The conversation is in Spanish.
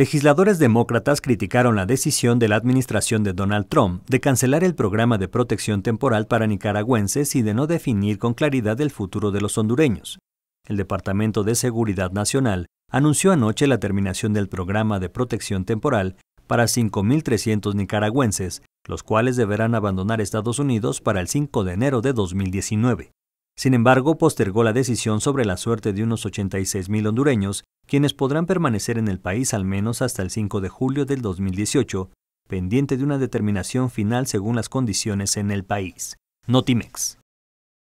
Legisladores demócratas criticaron la decisión de la administración de Donald Trump de cancelar el programa de protección temporal para nicaragüenses y de no definir con claridad el futuro de los hondureños. El Departamento de Seguridad Nacional anunció anoche la terminación del programa de protección temporal para 5.300 nicaragüenses, los cuales deberán abandonar Estados Unidos para el 5 de enero de 2019. Sin embargo, postergó la decisión sobre la suerte de unos 86.000 hondureños quienes podrán permanecer en el país al menos hasta el 5 de julio del 2018, pendiente de una determinación final según las condiciones en el país. Notimex.